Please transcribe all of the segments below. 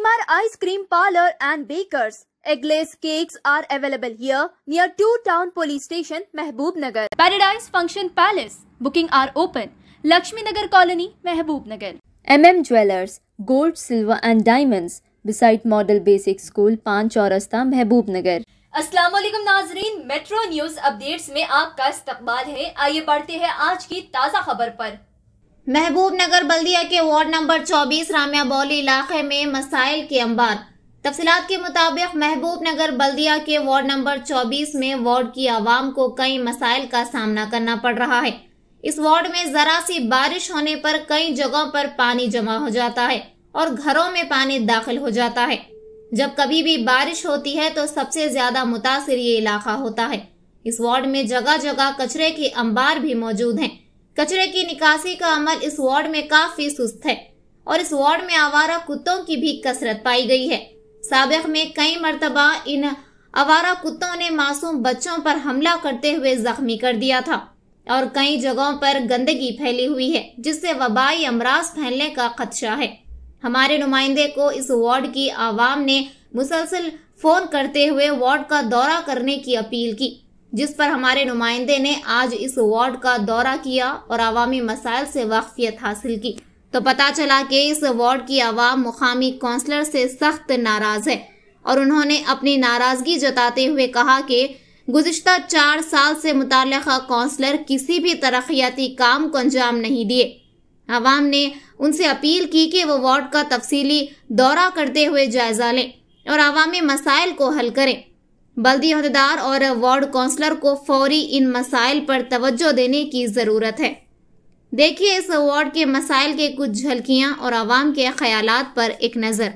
Shalimar Ice Cream Parlor and Bakers. Eggless cakes are available here near Two Town Police Station, Mehboob Nagar. Paradise Function Palace. Booking are open. Lakshmi Nagar Colony, Mehboob Nagar. MM Jewelers. Gold, silver and diamonds. Beside Model Basic School, Panch Aurasta, Mehboob Nagar. अस्सलाम वालेकुम नाजरीन metro news updates में आपका इस्तकबाल है आइए बढ़ते हैं आज की ताज़ा खबर पर महबूब नगर बल्दिया के वार्ड नंबर 24 रामिया बौली इलाके में मसाइल के अंबार तफसलात के मुताबिक महबूब नगर बल्दिया के वार्ड नंबर 24 में वार्ड की आवाम को कई मसाइल का सामना करना पड़ रहा है इस वार्ड में जरा सी बारिश होने पर कई जगहों पर पानी जमा हो जाता है और घरों में पानी दाखिल हो जाता है जब कभी भी बारिश होती है तो सबसे ज्यादा मुतासर ये इलाका होता है इस वार्ड में जगह जगह कचरे के अंबार भी मौजूद हैं कचरे की निकासी का अमल इस वार्ड में काफी सुस्त है और इस वार्ड में आवारा कुत्तों की भी कसरत पाई गई है सबक में कई मरतबा इन आवारा कुत्तों ने मासूम बच्चों पर हमला करते हुए जख्मी कर दिया था और कई जगहों पर गंदगी फैली हुई है जिससे वबाई अमराज फैलने का खदशा है हमारे नुमाइंदे को इस वार्ड की आवाम ने मुसलसल फोन करते हुए वार्ड का दौरा करने की अपील की जिस पर हमारे नुमाइंदे ने आज इस वार्ड का दौरा किया और आवामी मसाइल से वाकफियत हासिल की तो पता चला कि इस वार्ड की आवाम मुकामी कौंसलर से सख्त नाराज है और उन्होंने अपनी नाराजगी जताते हुए कहा कि गुजशत चार साल से मुतल कौंसलर किसी भी तरक्याती काम को अंजाम नहीं दिए आवाम ने उनसे अपील की कि वो वार्ड का तफसीली दौरा करते हुए जायजा लें और आवामी मसाइल को हल करें बल्दी अहदेदार और वार्ड काउंसलर को फौरी इन मसाइल पर तवज्जो देने की ज़रूरत है देखिए इस वार्ड के मसाइल के कुछ झलकियाँ और आवाम के ख्याल पर एक नज़र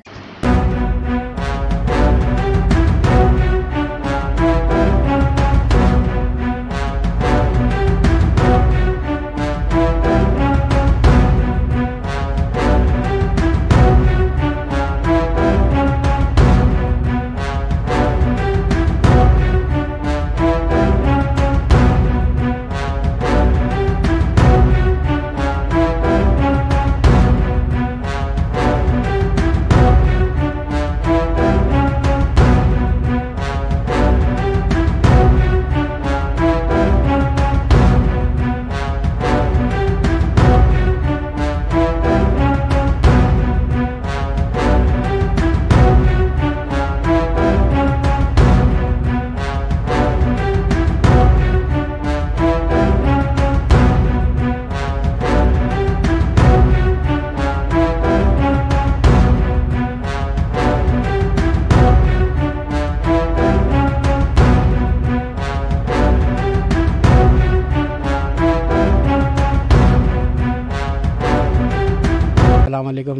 अस्सलाम वालेकुम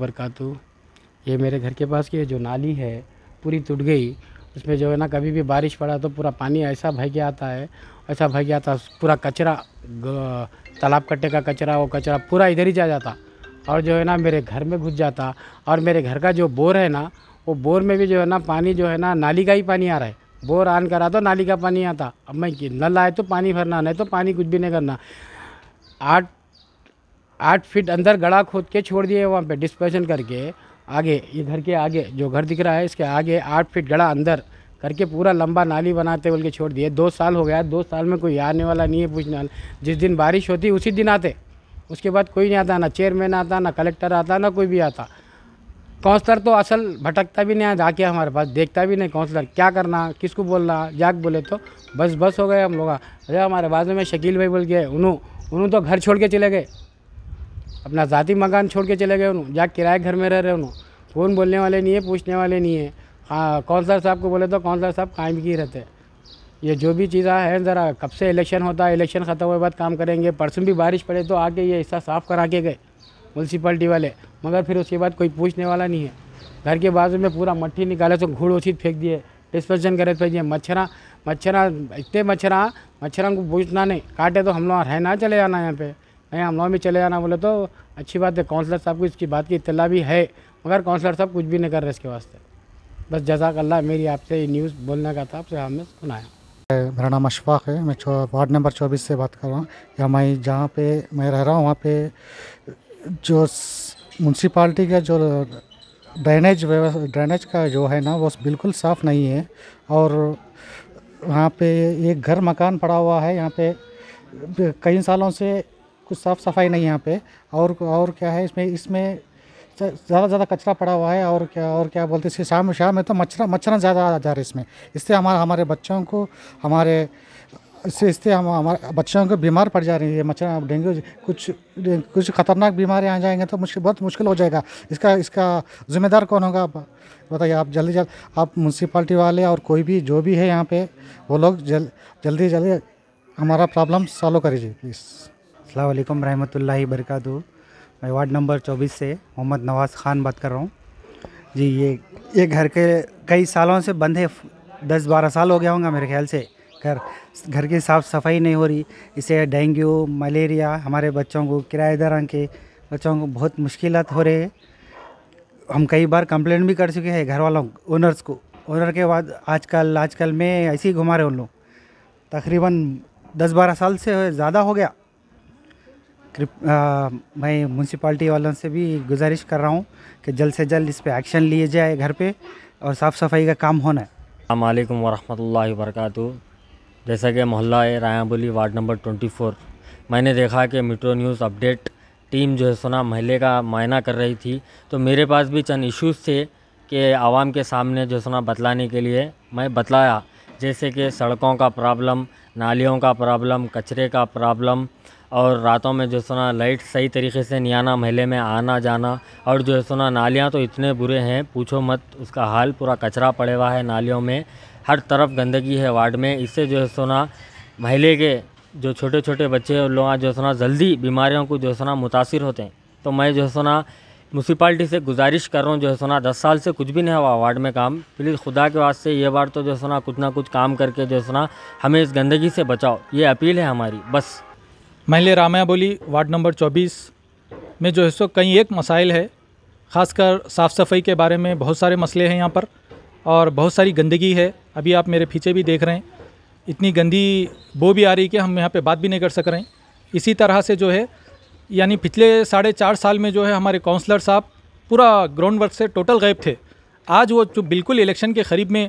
वरकत ये मेरे घर के पास की जो नाली है पूरी टूट गई उसमें जो है ना कभी भी बारिश पड़ा तो पूरा पानी ऐसा भर गया आता है ऐसा भर गया था पूरा कचरा तालाब कट्टे का कचरा वो कचरा पूरा इधर ही जा जाता और जो है ना मेरे घर में घुस जाता और मेरे घर का जो बोर है ना वो बोर में भी जो है ना पानी जो है ना नाली का ही पानी आ रहा है बोर ऑन करा तो नाली का पानी आता अब मैं नल आए तो पानी भरना नहीं तो पानी कुछ भी नहीं करना आठ आठ फीट अंदर गड़ा खोद के छोड़ दिए वहाँ पे डिस्पेशन करके आगे ये घर के आगे जो घर दिख रहा है इसके आगे आठ फीट गड़ा अंदर करके पूरा लंबा नाली बनाते बोल के छोड़ दिए दो साल हो गया दो साल में कोई आने वाला नहीं है पूछने वाला जिस दिन बारिश होती उसी दिन आते उसके बाद कोई नहीं आता ना चेयरमैन आता ना कलेक्टर आता ना कोई भी आता काउंसलर तो असल भटकता भी नहीं आके हमारे पास देखता भी नहीं काउंसलर क्या करना किसको बोलना जाग बोले तो बस बस हो गए हम लोग अरे हमारे बाजू में शकील भाई बोल गए उन्होंने उन्होंने तो घर छोड़ के चले गए अपना ज़ाती मकान छोड़ के चले गए उन्होंने जहाँ किराए घर में रह रहे उन्होंने फ़ोन बोलने वाले नहीं है पूछने वाले नहीं है हाँ काउंसलर साहब को बोले तो कौंसलर साहब कायम ही रहते ये जो भी चीज़ा है ज़रा कब से इलेक्शन होता है इलेक्शन ख़त्म हुए बाद काम करेंगे परसों भी बारिश पड़े तो आके ये हिस्सा साफ़ करा के गए म्यूनसिपाल्टी वाले मगर फिर उसके बाद कोई पूछने वाला नहीं है घर के बाजू में पूरा मट्टी निकाले तो घूड़ उछीत फेंक दिए डिस्पेंशन करे फेंक तो दिए मच्छर मच्छर इतने मच्छर मच्छरों को पूछना नहीं काटे तो हम लोग रहना चले जाना यहाँ पर कहीं लोग में चले जाना बोले तो अच्छी बात है काउंसलर साहब को इसकी बात की इतला भी है मगर काउंसलर साहब कुछ भी नहीं कर रहे इसके वास्ते बस जजाक अल्लाह मेरी आपसे न्यूज़ बोलने का था आपसे हमने सुनाया मेरा नाम अशफाक है मैं वार्ड नंबर चौबीस से बात कर रहा हूँ हमारी जहाँ पे मैं रह रहा हूँ वहाँ पे जो म्यूनसिपाली का जो ड्रेनेज ड्रेनेज का जो है ना वो बिल्कुल साफ़ नहीं है और वहाँ पे एक घर मकान पड़ा हुआ है यहाँ पे कई सालों से कुछ साफ़ सफाई नहीं यहाँ पे और और क्या है इसमें इसमें ज़्यादा ज़्यादा कचरा पड़ा हुआ है और क्या और क्या बोलते हैं शाम शाम में तो मच्छर मच्छर ज़्यादा आ जा रहे इसमें इससे हमारे हमारे बच्चों को हमारे इससे इससे हम हमारे बच्चों को बीमार पड़ जा रही है मच्छर डेंगू कुछ कुछ खतरनाक बीमारियाँ आ जाएंगे तो मुश्किल बहुत मुश्किल हो जाएगा इसका इसका जिम्मेदार कौन होगा आप बताइए आप जल्दी जल्द आप म्यूनसिपाल्टी वाले और कोई भी जो भी है यहाँ पे वो लोग जल, जल्दी जल्दी हमारा प्रॉब्लम सॉल्व करीजिए प्लीज़ अस्सलाम रहमतुल्लाहि वरकत मैं वार्ड नंबर 24 से मोहम्मद नवाज़ ख़ान बात कर रहा हूँ जी ये ये घर के कई सालों से बंद है दस बारह साल हो गया होगा मेरे ख्याल से घर घर की साफ़ सफाई नहीं हो रही इसे डेंगू मलेरिया हमारे बच्चों को किराएदार के बच्चों को बहुत मुश्किल हो रहे हैं हम कई बार कंप्लेंट भी कर चुके हैं घर वालों ओनर्स को ओनर के बाद आजकल आजकल मैं ऐसे ही घुमा रहे उन लोग तकरीबन दस बारह साल से ज़्यादा हो गया आ, मैं म्यूनसिपाल्टी वालों से भी गुजारिश कर रहा हूँ कि जल्द से जल्द इस पर एक्शन लिए जाए घर पे और साफ़ सफाई का काम होना है अल्लाम वरहमल वर्क जैसा कि मोहल्ला है रायाबोली वार्ड नंबर 24 मैंने देखा कि मेट्रो न्यूज़ अपडेट टीम जो है सुना महले का मायना कर रही थी तो मेरे पास भी चंद इश्यूज़ थे कि आवाम के सामने जो सुना बतलाने के लिए मैं बतलाया जैसे कि सड़कों का प्रॉब्लम नालियों का प्रॉब्लम कचरे का प्रॉब्लम और रातों में जो सुना लाइट सही तरीके से नहीं आना महले में आना जाना और जो है सुना नालियाँ तो इतने बुरे हैं पूछो मत उसका हाल पूरा कचरा पड़े हुआ है नालियों में हर तरफ गंदगी है वार्ड में इससे जो है सुना महले के जो छोटे छोटे बच्चे और लोग जो सुना जल्दी बीमारियों को जो सुना मुतासर होते हैं तो मैं जो सुना म्यूनसिपाल्टी से गुजारिश कर रहा हूँ जो है सुना दस साल से कुछ भी नहीं हुआ वार्ड में काम प्लीज़ खुदा के वास्ते ये बार तो जो है सुना कुछ ना कुछ काम करके जो है सुना हमें इस गंदगी से बचाओ ये अपील है हमारी बस महिला रामया बोली वार्ड नंबर 24 में जो है सो कई एक मसाइल है ख़ासकर साफ़ सफाई के बारे में बहुत सारे मसले हैं यहाँ पर और बहुत सारी गंदगी है अभी आप मेरे पीछे भी देख रहे हैं इतनी गंदी वो भी आ रही कि हम यहाँ पे बात भी नहीं कर सक रहे हैं इसी तरह से जो है यानी पिछले साढ़े चार साल में जो है हमारे काउंसलर साहब पूरा ग्राउंड वर्क से टोटल गायब थे आज वो जो बिल्कुल इलेक्शन के करीब में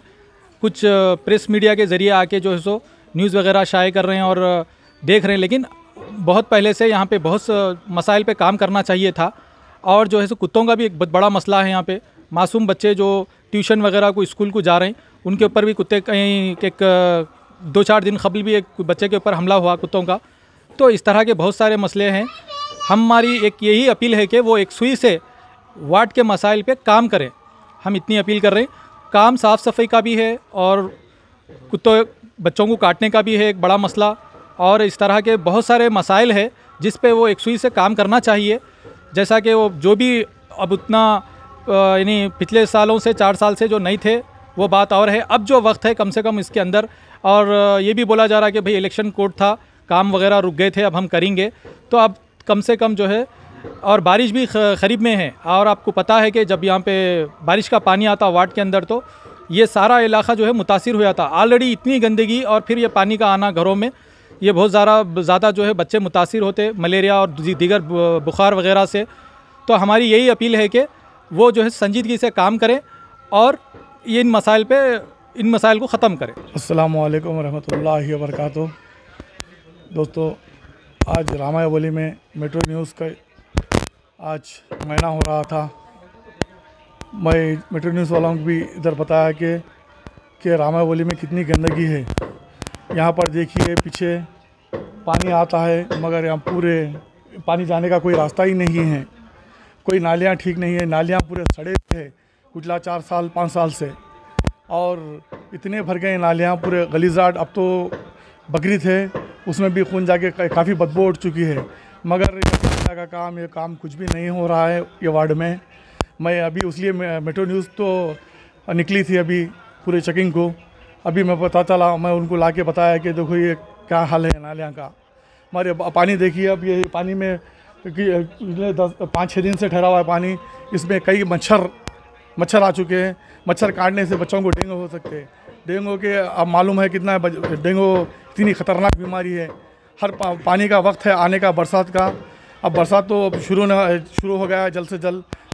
कुछ प्रेस मीडिया के ज़रिए आके जो है सो न्यूज़ वगैरह शाये कर रहे हैं और देख रहे हैं लेकिन बहुत पहले से यहाँ पे बहुत मसाइल पे काम करना चाहिए था और जो है सो कुत्तों का भी एक बहुत बड़ा मसला है यहाँ पे मासूम बच्चे जो ट्यूशन वगैरह को स्कूल को जा रहे हैं उनके ऊपर भी कुत्ते कहीं एक दो चार दिन कबल भी एक बच्चे के ऊपर हमला हुआ कुत्तों का तो इस तरह के बहुत सारे मसले हैं हमारी एक यही अपील है कि वो एक सुई से वार्ड के मसाइल पर काम करें हम इतनी अपील कर रहे हैं काम साफ़ सफाई का भी है और कुत्तों बच्चों को काटने का भी है एक बड़ा मसला और इस तरह के बहुत सारे मसाइल है जिस पे वो एकसुई से काम करना चाहिए जैसा कि वो जो भी अब उतना यानी पिछले सालों से चार साल से जो नहीं थे वो बात और है अब जो वक्त है कम से कम इसके अंदर और ये भी बोला जा रहा है कि भाई इलेक्शन कोर्ट था काम वगैरह रुक गए थे अब हम करेंगे तो अब कम से कम जो है और बारिश भी खरीब में है और आपको पता है कि जब यहाँ पे बारिश का पानी आता वार्ड के अंदर तो ये सारा इलाका जो है मुतासर हुआ था ऑलरेडी इतनी गंदगी और फिर ये पानी का आना घरों में ये बहुत ज़्यादा ज़्यादा जो है बच्चे मुतासर होते मलेरिया और दीगर बुखार वगैरह से तो हमारी यही अपील है कि वो जो है संजीदगी से काम करें और ये इन मसाइल पे इन मसाइल को ख़त्म करें अल्लाम वरहमल वर्क दोस्तों आज रामाया वली में मेट्रो न्यूज़ का आज महीना हो रहा था मैं मेट्रो न्यूज़ वालों को भी इधर बताया कि कि रामाया वली में कितनी गंदगी है यहाँ पर देखिए पीछे पानी आता है मगर यहाँ पूरे पानी जाने का कोई रास्ता ही नहीं है कोई नालियाँ ठीक नहीं है नालियाँ पूरे सड़े थे पिछला चार साल पाँच साल से और इतने भर गए नालियाँ पूरे गलीजाट अब तो बकरी थे उसमें भी खून जाके काफ़ी बदबू उठ चुकी है मगर ये का काम ये काम कुछ भी नहीं हो रहा है ये वार्ड में मैं अभी उसलिए मेट्रो न्यूज़ तो निकली थी अभी पूरे चेकिंग को अभी मैं पता चला मैं उनको ला के बताया कि देखो ये क्या हाल है नालियाँ का हमारे पानी देखिए अब ये पानी में पिछले दस पाँच छः दिन से ठहरा हुआ है पानी इसमें कई मच्छर मच्छर आ चुके हैं मच्छर काटने से बच्चों को डेंगू हो सकते हैं डेंगू के अब मालूम है कितना डेंगू इतनी खतरनाक बीमारी है हर पा, पानी का वक्त है आने का बरसात का अब बरसात तो शुरू ना शुरू हो गया है जल्द से जल्द